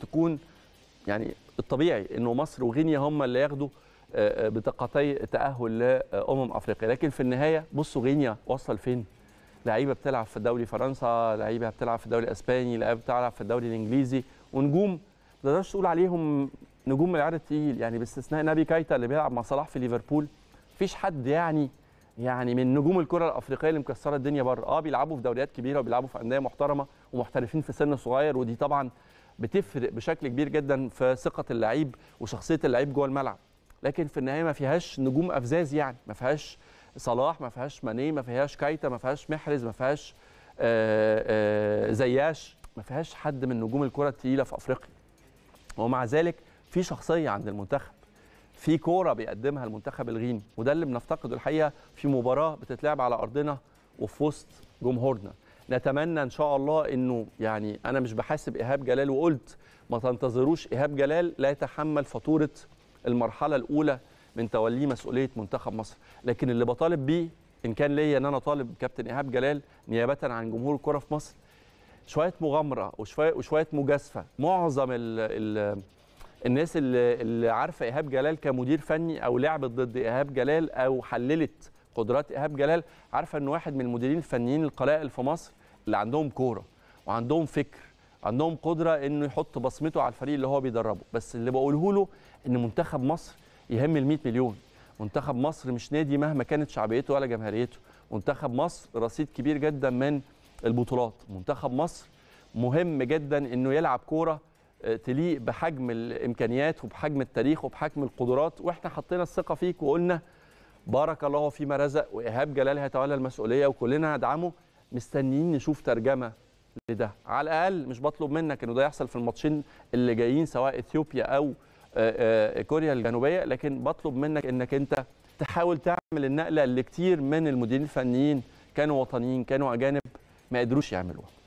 تكون يعني الطبيعي انه مصر وغينيا هم اللي ياخدوا آه، آه، بطاقتي التاهل لامم افريقيا لكن في النهايه بصوا غينيا وصل فين لعيبه بتلعب في الدوري فرنسا لعيبه بتلعب في الدوري الاسباني لعيبه بتلعب في الدوري الانجليزي ونجوم ما تقدرش تقول عليهم نجوم من العيار الثقيل يعني باستثناء نبي كايتا اللي بيلعب مع صلاح في ليفربول مفيش حد يعني يعني من نجوم الكره الافريقيه اللي مكسره الدنيا بره اه بيلعبوا في دوريات كبيره وبيلعبوا في انديه محترمه ومحترفين في سن صغير ودي طبعا بتفرق بشكل كبير جدا في ثقه اللعيب وشخصيه اللعيب جوه الملعب لكن في النهايه ما فيهاش نجوم افزاز يعني ما فيهاش صلاح ما فيهاش ماني ما فيهاش كايتا ما فيهاش محرز ما فيهاش آه، آه، زياش ما فيهاش حد من نجوم الكره الثقيله في افريقيا ومع ذلك في شخصيه عند المنتخب في كوره بيقدمها المنتخب الغيني وده اللي بنفتقده الحقيقه في مباراه بتتلعب على ارضنا وفي وسط جمهورنا نتمنى ان شاء الله انه يعني انا مش بحاسب ايهاب جلال وقلت ما تنتظروش ايهاب جلال لا يتحمل فاتوره المرحله الاولى من توليه مسؤوليه منتخب مصر لكن اللي بطالب بيه ان كان ليا ان انا طالب كابتن ايهاب جلال نيابه عن جمهور الكره في مصر شويه مغامره وشويه وشويه مجازفه معظم الـ الـ الناس اللي, اللي عارفه ايهاب جلال كمدير فني او لعبت ضد ايهاب جلال او حللت قدرات ايهاب جلال عارفه ان واحد من المديرين الفنيين القلائل في مصر اللي عندهم كوره وعندهم فكر عندهم قدره انه يحط بصمته على الفريق اللي هو بيدربه بس اللي بقوله له ان منتخب مصر يهم ال 100 مليون منتخب مصر مش نادي مهما كانت شعبيته ولا جماهيريته منتخب مصر رصيد كبير جدا من البطولات منتخب مصر مهم جدا انه يلعب كوره آه، تليق بحجم الامكانيات وبحجم التاريخ وبحجم القدرات واحنا حطينا الثقه فيك وقلنا بارك الله فيما رزق وايهاب جلال هيتولى المسؤوليه وكلنا هدعمه مستنيين نشوف ترجمه لده على الاقل مش بطلب منك انه ده يحصل في الماتشين اللي جايين سواء اثيوبيا او آه، آه، كوريا الجنوبيه لكن بطلب منك انك انت تحاول تعمل النقله اللي كتير من المديرين الفنيين كانوا وطنيين كانوا اجانب ما قدروش يعملوها